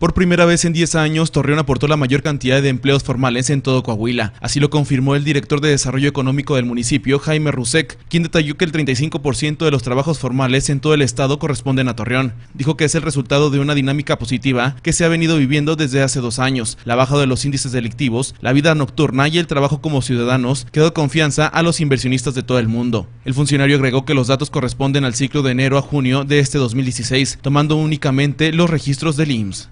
Por primera vez en 10 años, Torreón aportó la mayor cantidad de empleos formales en todo Coahuila. Así lo confirmó el director de Desarrollo Económico del municipio, Jaime Rusek, quien detalló que el 35% de los trabajos formales en todo el estado corresponden a Torreón. Dijo que es el resultado de una dinámica positiva que se ha venido viviendo desde hace dos años, la baja de los índices delictivos, la vida nocturna y el trabajo como ciudadanos que da confianza a los inversionistas de todo el mundo. El funcionario agregó que los datos corresponden al ciclo de enero a junio de este 2016, tomando únicamente los registros del IMSS.